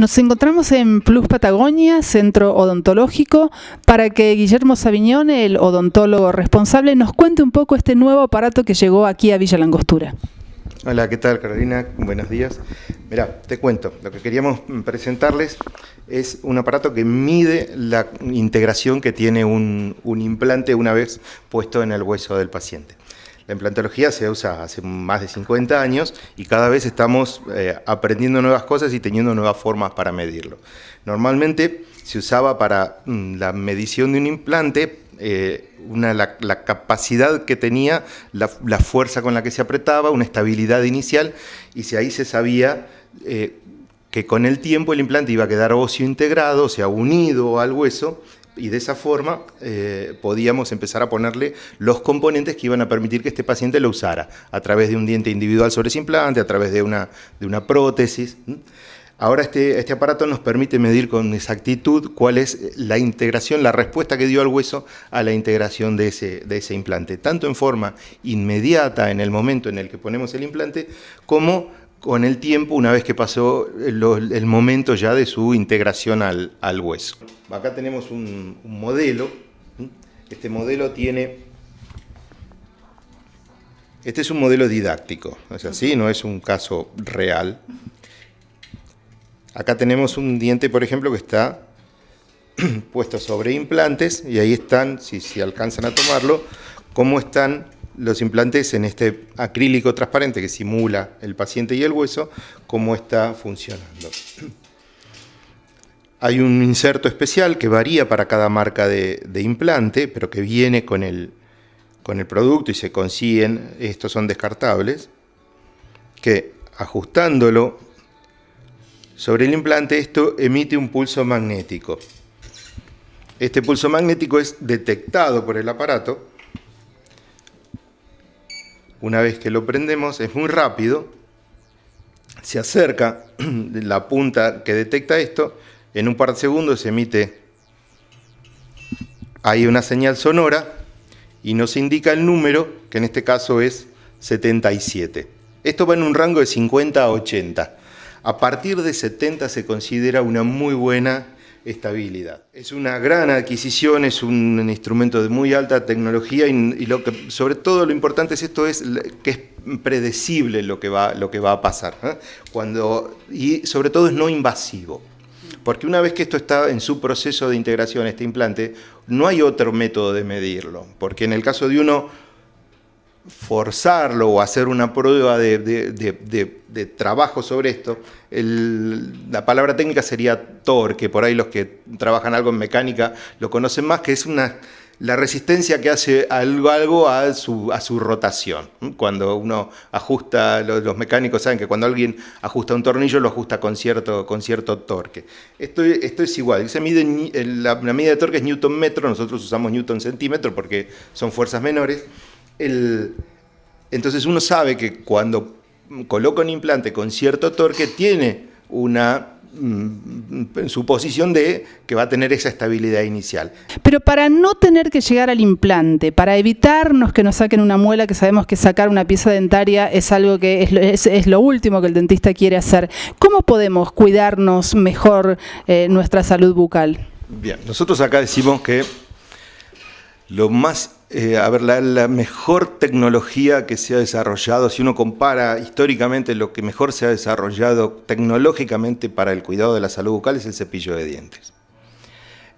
Nos encontramos en Plus Patagonia, Centro Odontológico, para que Guillermo Sabiñón, el odontólogo responsable, nos cuente un poco este nuevo aparato que llegó aquí a Villa Langostura. Hola, ¿qué tal Carolina? Buenos días. Mira, te cuento, lo que queríamos presentarles es un aparato que mide la integración que tiene un implante una vez puesto en el hueso del paciente. La implantología se usa hace más de 50 años y cada vez estamos eh, aprendiendo nuevas cosas y teniendo nuevas formas para medirlo. Normalmente se usaba para mm, la medición de un implante eh, la, capacidad que tenía, la, fuerza con la que se apretaba, una estabilidad inicial y si ahí se sabía... Eh, que con el tiempo el implante iba a quedar óseo integrado, o sea, unido al hueso, y de esa forma eh, podíamos empezar a ponerle los componentes que iban a permitir que este paciente lo usara, a través de un diente individual sobre ese implante, a través de una, de una prótesis. Ahora este, este aparato nos permite medir con exactitud cuál es la integración, la respuesta que dio al hueso a la integración de ese, de ese implante, tanto en forma inmediata en el momento en el que ponemos el implante, como con el tiempo, una vez que pasó el, momento ya de su integración al, hueso. Acá tenemos un, modelo. Este modelo tiene. Este es un modelo didáctico, ¿no es así? No es un caso real. Acá tenemos un diente, por ejemplo, que está puesto sobre implantes y ahí están, si, si alcanzan a tomarlo, cómo están los implantes en este acrílico transparente que simula el paciente y el hueso, cómo está funcionando. Hay un inserto especial que varía para cada marca de, implante, pero que viene con el, con el producto y se consiguen, estos son descartables, que ajustándolo sobre el implante esto emite un pulso magnético. Este pulso magnético es detectado por el aparato una vez que lo prendemos es muy rápido, se acerca la punta que detecta esto, en un par de segundos se emite ahí una señal sonora y nos indica el número, que en este caso es 77. Esto va en un rango de 50 a 80. A partir de 70 se considera una muy buena estabilidad. Es una gran adquisición, es un instrumento de muy alta tecnología y, lo que, sobre todo lo importante es esto, es que es predecible lo que va, a pasar. ¿eh? Cuando, y sobre todo es no invasivo. Porque una vez que esto está en su proceso de integración, este implante, no hay otro método de medirlo. Porque en el caso de uno forzarlo o hacer una prueba de, trabajo sobre esto, la palabra técnica sería torque, por ahí los que trabajan algo en mecánica lo conocen más, que es una, la resistencia que hace algo, a, su, rotación. Cuando uno ajusta, los, mecánicos saben que cuando alguien ajusta un tornillo lo ajusta con cierto, con cierto torque. Esto, esto es igual, Se mide, la medida de torque es newton metro, nosotros usamos newton centímetro porque son fuerzas menores. Entonces uno sabe que cuando coloca un implante con cierto torque tiene una mm, suposición de que va a tener esa estabilidad inicial. Pero para no tener que llegar al implante, para evitarnos que nos saquen una muela, que sabemos que sacar una pieza dentaria es algo que es, lo último que el dentista quiere hacer, ¿cómo podemos cuidarnos mejor eh, nuestra salud bucal? Bien, nosotros acá decimos que lo más eh, a ver, la, mejor tecnología que se ha desarrollado, si uno compara históricamente lo que mejor se ha desarrollado tecnológicamente para el cuidado de la salud bucal es el cepillo de dientes.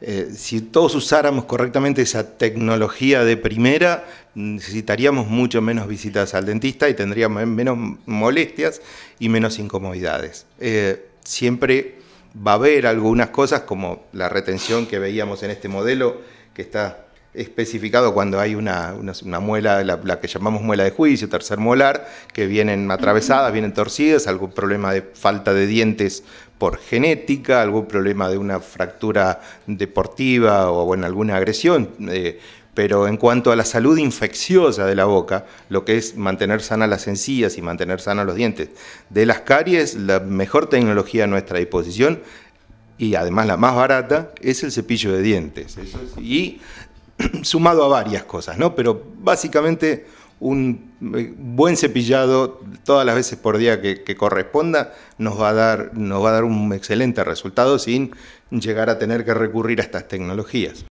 Eh, si todos usáramos correctamente esa tecnología de primera, necesitaríamos mucho menos visitas al dentista y tendríamos menos molestias y menos incomodidades. Eh, siempre va a haber algunas cosas como la retención que veíamos en este modelo que está especificado cuando hay una, muela, la, que llamamos muela de juicio, tercer molar, que vienen atravesadas, vienen torcidas, algún problema de falta de dientes por genética, algún problema de una fractura deportiva o en alguna agresión. Eh, pero en cuanto a la salud infecciosa de la boca, lo que es mantener sanas las encías y mantener sanos los dientes, de las caries, la mejor tecnología a nuestra disposición y además la más barata es el cepillo de dientes. y sumado a varias cosas, ¿no? Pero básicamente un eh, buen cepillado todas las veces por día que, corresponda nos va, a dar, nos va a dar un excelente resultado sin llegar a tener que recurrir a estas tecnologías.